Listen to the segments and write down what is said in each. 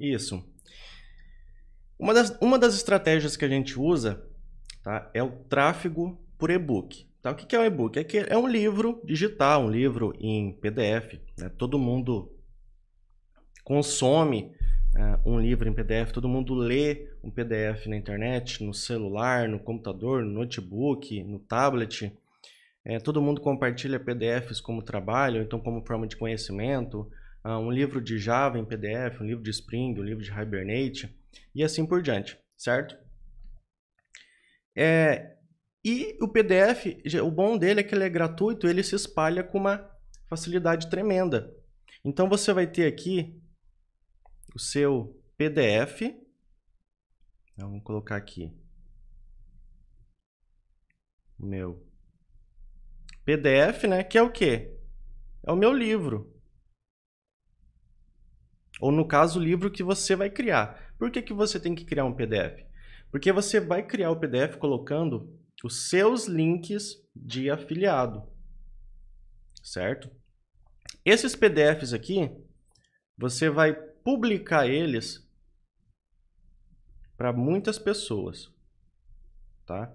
Isso. Uma das, uma das estratégias que a gente usa tá, é o tráfego por e-book. Tá? O que é um e-book? É, que é um livro digital, um livro em PDF. Né? Todo mundo consome uh, um livro em PDF, todo mundo lê um PDF na internet, no celular, no computador, no notebook, no tablet. É, todo mundo compartilha PDFs como trabalho, então como forma de conhecimento, uh, um livro de Java em PDF, um livro de Spring, um livro de Hibernate e assim por diante, certo? É, e o PDF, o bom dele é que ele é gratuito, ele se espalha com uma facilidade tremenda. Então você vai ter aqui o seu PDF, então, vamos colocar aqui o meu PDF, né? Que é o quê? É o meu livro. Ou no caso, o livro que você vai criar. Por que, que você tem que criar um PDF? Porque você vai criar o PDF colocando os seus links de afiliado, certo? Esses PDFs aqui, você vai publicar eles para muitas pessoas, tá?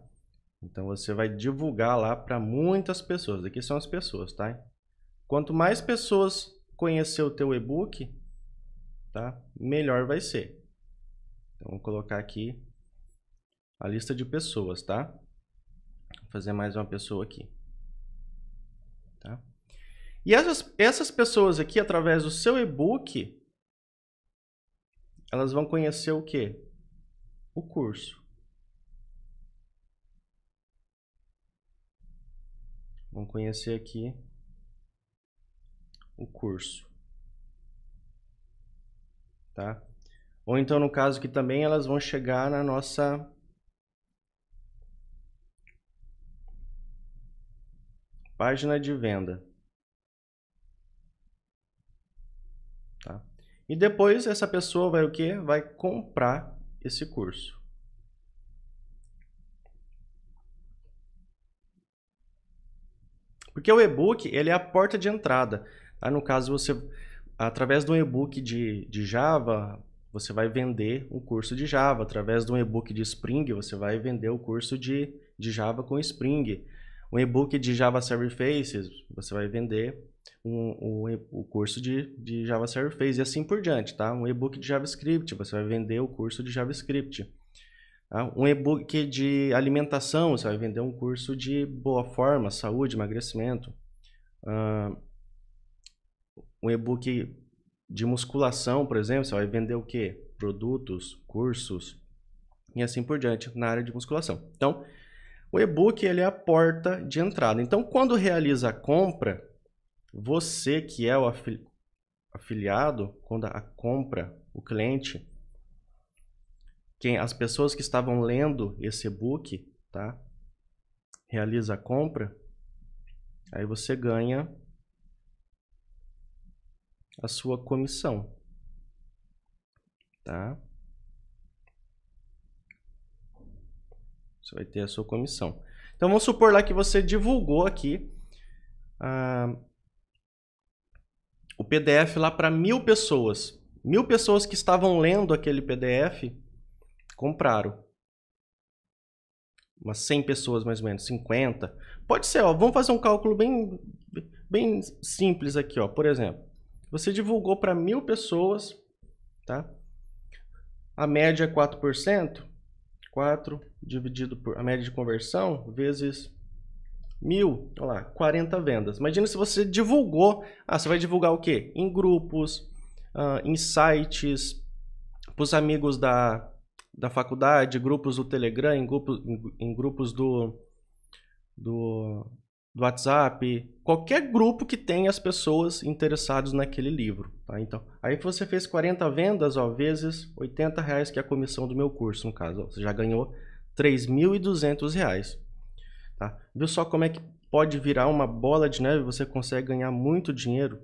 Então você vai divulgar lá para muitas pessoas. Aqui são as pessoas, tá? Quanto mais pessoas conhecer o teu e-book, tá? Melhor vai ser. Então, vou colocar aqui a lista de pessoas, tá? Vou fazer mais uma pessoa aqui. Tá? E essas, essas pessoas aqui, através do seu e-book, elas vão conhecer o quê? O curso. Vão conhecer aqui o curso tá? Ou então, no caso que também elas vão chegar na nossa... Página de venda. Tá? E depois essa pessoa vai o quê? Vai comprar esse curso. Porque o e-book ele é a porta de entrada. Tá? No caso, você através de um e-book de, de Java, você vai vender um curso de Java. Através de um e-book de Spring, você vai vender o curso de, de Java com Spring. Um e-book de Java Server Faces, você vai vender o um, um, um curso de, de Java Server Faces e assim por diante, tá? Um e-book de JavaScript, você vai vender o curso de JavaScript. Tá? Um e-book de alimentação, você vai vender um curso de boa forma, saúde, emagrecimento. Uh, um e-book de musculação, por exemplo, você vai vender o quê? Produtos, cursos e assim por diante na área de musculação. Então, o e-book ele é a porta de entrada. Então, quando realiza a compra, você que é o afiliado, quando a compra, o cliente, quem as pessoas que estavam lendo esse e-book, tá? Realiza a compra, aí você ganha a sua comissão. Tá? Você vai ter a sua comissão. Então vamos supor lá que você divulgou aqui ah, o PDF lá para mil pessoas. Mil pessoas que estavam lendo aquele PDF compraram. Umas 100 pessoas mais ou menos, 50. Pode ser, ó, vamos fazer um cálculo bem, bem simples aqui. Ó. Por exemplo, você divulgou para mil pessoas, tá? A média é 4%. 4 dividido por a média de conversão vezes mil, olha lá, 40 vendas. Imagina se você divulgou. Ah, você vai divulgar o quê? Em grupos, uh, em sites, para os amigos da, da faculdade, grupos do Telegram, em, grupo, em, em grupos do, do do WhatsApp, qualquer grupo que tenha as pessoas interessadas naquele livro. Tá? Então, aí você fez 40 vendas, ó, vezes 80 reais, que é a comissão do meu curso, no caso. Ó, você já ganhou 3.200 reais. Tá? Viu só como é que pode virar uma bola de neve? Você consegue ganhar muito dinheiro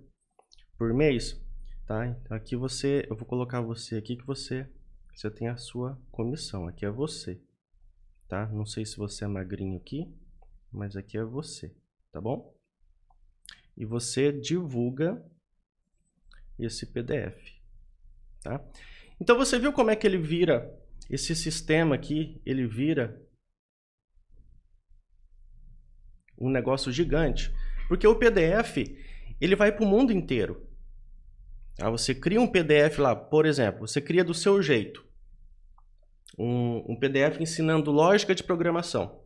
por mês? Tá? Então, aqui você, eu vou colocar você aqui que você, você tem a sua comissão. Aqui é você, tá? Não sei se você é magrinho aqui mas aqui é você, tá bom? E você divulga esse PDF, tá? Então você viu como é que ele vira esse sistema aqui, ele vira um negócio gigante, porque o PDF ele vai para o mundo inteiro. Tá? Você cria um PDF lá, por exemplo, você cria do seu jeito um, um PDF ensinando lógica de programação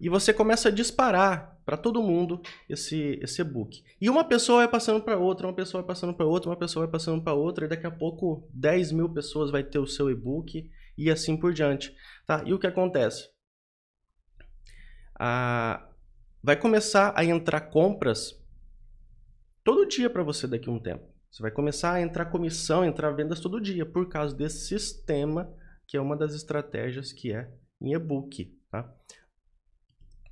e você começa a disparar para todo mundo esse esse e-book. E uma pessoa vai passando para outra, uma pessoa vai passando para outra, uma pessoa vai passando para outra, e daqui a pouco 10 mil pessoas vai ter o seu e-book e assim por diante. Tá? E o que acontece? Ah, vai começar a entrar compras todo dia para você daqui a um tempo. Você vai começar a entrar comissão, entrar vendas todo dia, por causa desse sistema, que é uma das estratégias que é em e-book. Tá?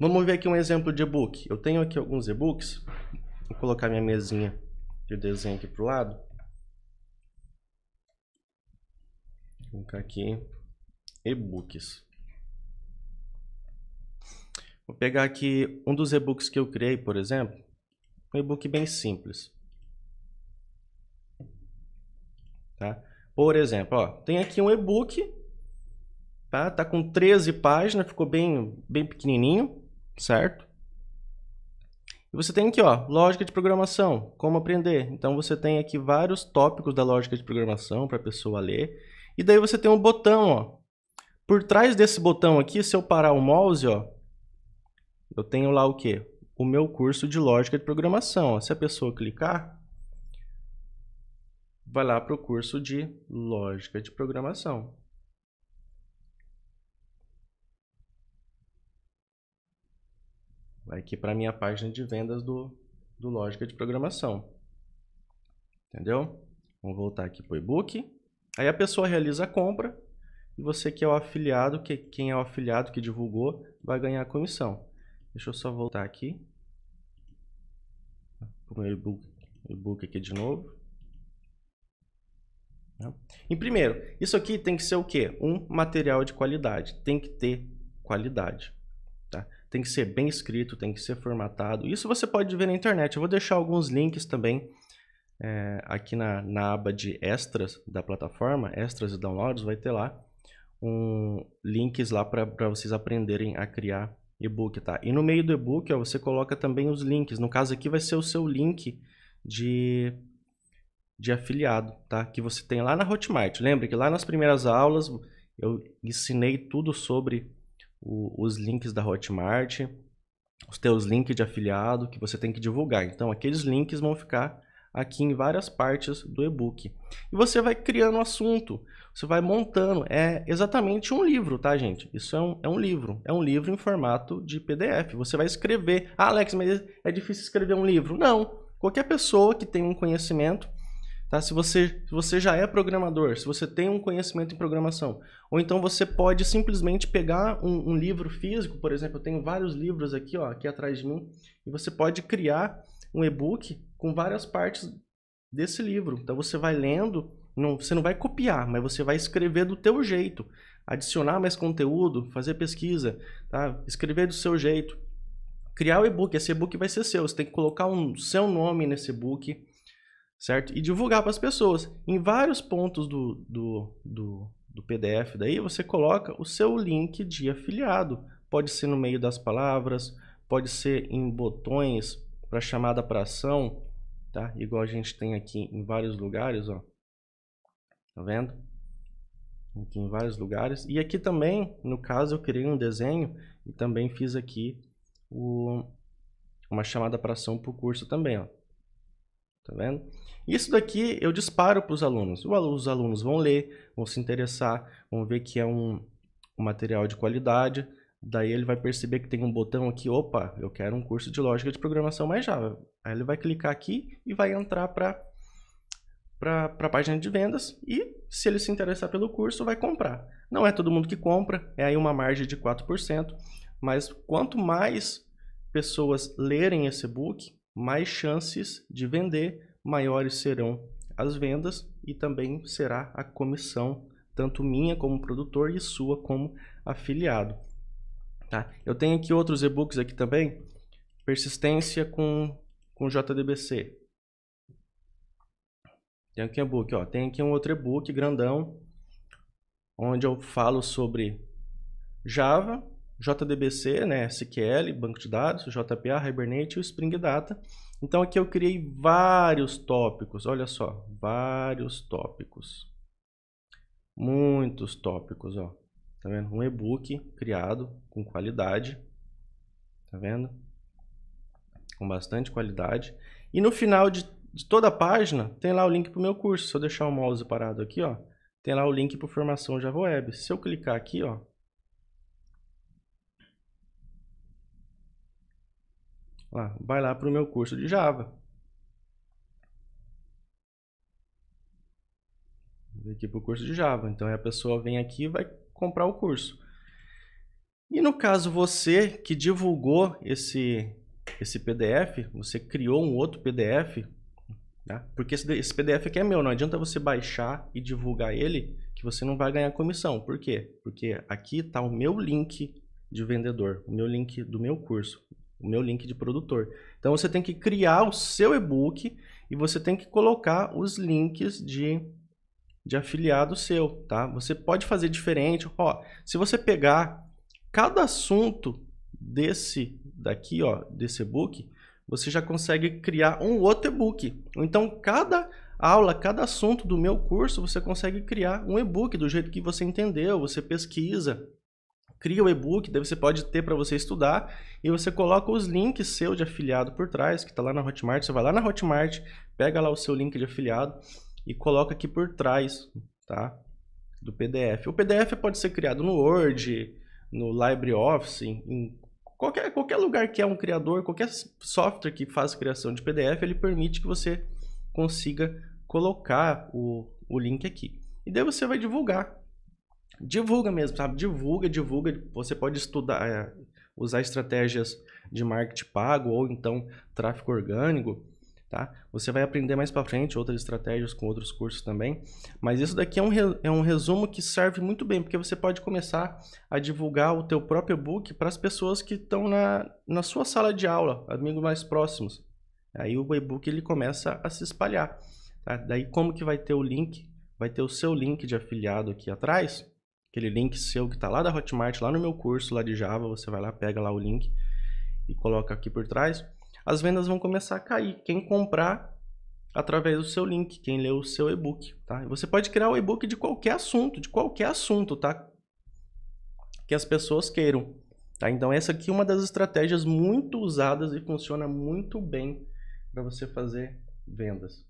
Vamos ver aqui um exemplo de e-book. Eu tenho aqui alguns e-books. Vou colocar minha mesinha de desenho aqui para o lado. Vou colocar aqui e-books. Vou pegar aqui um dos e-books que eu criei, por exemplo. Um e-book bem simples. Tá? Por exemplo, ó, tem aqui um e-book, tá? tá com 13 páginas, ficou bem, bem pequenininho certo? E você tem aqui, ó, lógica de programação, como aprender. Então você tem aqui vários tópicos da lógica de programação para a pessoa ler. E daí você tem um botão, ó. Por trás desse botão aqui, se eu parar o mouse, ó, eu tenho lá o quê? O meu curso de lógica de programação. Ó. Se a pessoa clicar, vai lá para o curso de lógica de programação. vai é aqui para a minha página de vendas do, do Lógica de Programação. Entendeu? Vamos voltar aqui para o e-book. Aí a pessoa realiza a compra e você que é o afiliado, que quem é o afiliado que divulgou, vai ganhar a comissão. Deixa eu só voltar aqui para o meu e-book, e-book aqui de novo. Né? E primeiro, isso aqui tem que ser o quê? Um material de qualidade. Tem que ter qualidade tem que ser bem escrito, tem que ser formatado. Isso você pode ver na internet. Eu vou deixar alguns links também é, aqui na, na aba de extras da plataforma, extras e downloads, vai ter lá um links lá para vocês aprenderem a criar e-book, tá? E no meio do e-book, ó, você coloca também os links. No caso aqui vai ser o seu link de de afiliado, tá? Que você tem lá na Hotmart. Lembre que lá nas primeiras aulas eu ensinei tudo sobre o, os links da Hotmart, os teus links de afiliado que você tem que divulgar. Então, aqueles links vão ficar aqui em várias partes do e-book. E você vai criando o assunto, você vai montando. É exatamente um livro, tá, gente? Isso é um, é um livro. É um livro em formato de PDF. Você vai escrever. Ah, Alex, mas é difícil escrever um livro. Não. Qualquer pessoa que tem um conhecimento Tá? Se, você, se você já é programador, se você tem um conhecimento em programação, ou então você pode simplesmente pegar um, um livro físico, por exemplo, eu tenho vários livros aqui, ó, aqui atrás de mim, e você pode criar um e-book com várias partes desse livro. Então você vai lendo, não, você não vai copiar, mas você vai escrever do teu jeito, adicionar mais conteúdo, fazer pesquisa, tá? escrever do seu jeito, criar o e-book. Esse e-book vai ser seu, você tem que colocar o um, seu nome nesse e-book, certo? E divulgar para as pessoas. Em vários pontos do, do, do, do PDF daí, você coloca o seu link de afiliado. Pode ser no meio das palavras, pode ser em botões para chamada para ação, tá? Igual a gente tem aqui em vários lugares, ó. Tá vendo? Aqui em vários lugares. E aqui também, no caso, eu criei um desenho e também fiz aqui o, uma chamada para ação para o curso também, ó. Tá vendo? Isso daqui eu disparo para os alunos. Os alunos vão ler, vão se interessar, vão ver que é um, um material de qualidade. Daí ele vai perceber que tem um botão aqui, opa, eu quero um curso de lógica de programação mais Java. Aí ele vai clicar aqui e vai entrar para a página de vendas e se ele se interessar pelo curso, vai comprar. Não é todo mundo que compra, é aí uma margem de 4%, mas quanto mais pessoas lerem esse book, mais chances de vender, maiores serão as vendas e também será a comissão, tanto minha como produtor e sua como afiliado. Tá? Eu tenho aqui outros e-books aqui também, persistência com, com JDBC. Tem aqui um e-book, ó, tem aqui um outro e-book grandão, onde eu falo sobre Java, JDBC, né, SQL, banco de dados, JPA, Hibernate e o Spring Data. Então aqui eu criei vários tópicos, olha só, vários tópicos. Muitos tópicos, ó. Tá vendo? Um e-book criado com qualidade. Tá vendo? Com bastante qualidade. E no final de, de toda a página tem lá o link para o meu curso. Se eu deixar o mouse parado aqui, ó, tem lá o link para formação Java Web. Se eu clicar aqui, ó, lá, vai lá para o meu curso de Java. Vem aqui para o curso de Java. Então, a pessoa vem aqui e vai comprar o curso. E no caso, você que divulgou esse, esse PDF, você criou um outro PDF, né? porque esse, esse PDF aqui é meu, não adianta você baixar e divulgar ele que você não vai ganhar comissão. Por quê? Porque aqui está o meu link de vendedor, o meu link do meu curso o meu link de produtor. Então você tem que criar o seu e-book e você tem que colocar os links de, de afiliado seu, tá? Você pode fazer diferente, ó. Se você pegar cada assunto desse daqui, ó, desse e-book, você já consegue criar um outro e-book. Então cada aula, cada assunto do meu curso, você consegue criar um e-book do jeito que você entendeu, você pesquisa, cria o e-book, daí você pode ter para você estudar e você coloca os links seu de afiliado por trás, que está lá na Hotmart. Você vai lá na Hotmart, pega lá o seu link de afiliado e coloca aqui por trás, tá? Do PDF. O PDF pode ser criado no Word, no LibreOffice, em qualquer, qualquer lugar que é um criador, qualquer software que faz criação de PDF, ele permite que você consiga colocar o, o link aqui. E daí você vai divulgar divulga mesmo, sabe? Divulga, divulga. Você pode estudar, é, usar estratégias de marketing pago ou então tráfego orgânico, tá? Você vai aprender mais para frente outras estratégias com outros cursos também. Mas isso daqui é um, é um resumo que serve muito bem, porque você pode começar a divulgar o teu próprio book para as pessoas que estão na, na sua sala de aula, amigos mais próximos. Aí o e-book ele começa a se espalhar. Tá? Daí como que vai ter o link? Vai ter o seu link de afiliado aqui atrás aquele link seu que está lá da Hotmart, lá no meu curso lá de Java, você vai lá, pega lá o link e coloca aqui por trás, as vendas vão começar a cair. Quem comprar através do seu link, quem lê o seu e-book, tá? Você pode criar o e-book de qualquer assunto, de qualquer assunto, tá? Que as pessoas queiram, tá? Então essa aqui é uma das estratégias muito usadas e funciona muito bem para você fazer vendas.